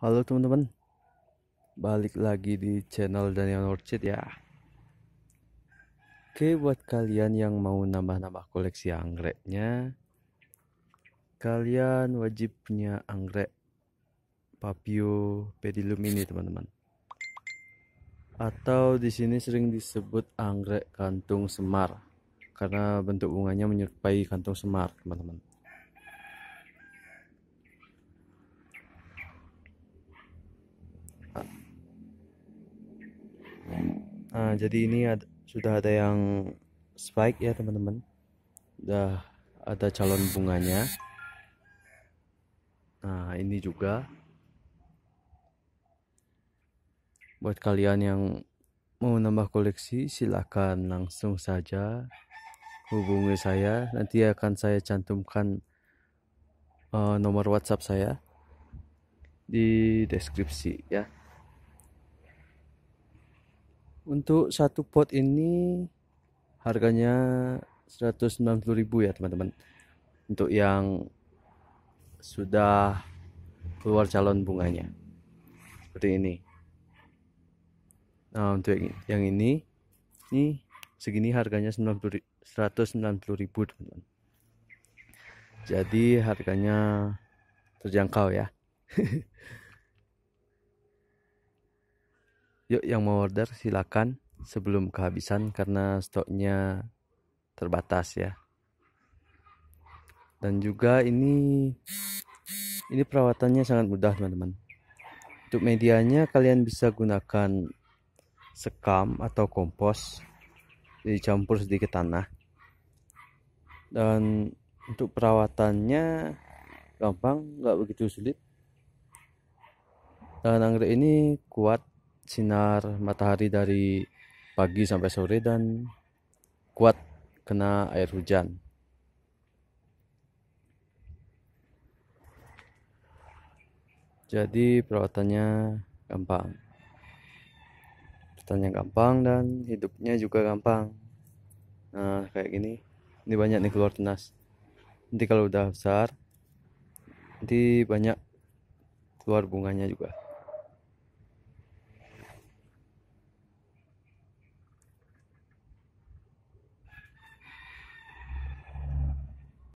Halo teman-teman Balik lagi di channel Daniel Orchid ya Oke buat kalian yang mau nambah-nambah koleksi anggreknya Kalian wajib punya anggrek Papio pedilum ini teman-teman Atau di sini sering disebut anggrek kantung semar Karena bentuk bunganya menyerupai kantung semar teman-teman Nah, jadi ini ada, sudah ada yang spike ya teman-teman. Sudah ada calon bunganya. Nah, ini juga buat kalian yang mau nambah koleksi silahkan langsung saja hubungi saya nanti akan saya cantumkan uh, nomor WhatsApp saya di deskripsi ya untuk satu pot ini harganya 190.000 ya teman-teman untuk yang sudah keluar calon bunganya seperti ini nah untuk yang ini ini segini harganya 190.000 teman-teman jadi harganya terjangkau ya Yuk yang mau order silakan sebelum kehabisan karena stoknya terbatas ya. Dan juga ini ini perawatannya sangat mudah teman-teman. Untuk medianya kalian bisa gunakan sekam atau kompos dicampur sedikit tanah. Dan untuk perawatannya gampang, nggak begitu sulit. Dan anggrek ini kuat sinar matahari dari pagi sampai sore dan kuat kena air hujan. Jadi perawatannya gampang. pertanyaan gampang dan hidupnya juga gampang. Nah, kayak gini. Ini banyak nih keluar tunas. Nanti kalau udah besar, nanti banyak keluar bunganya juga.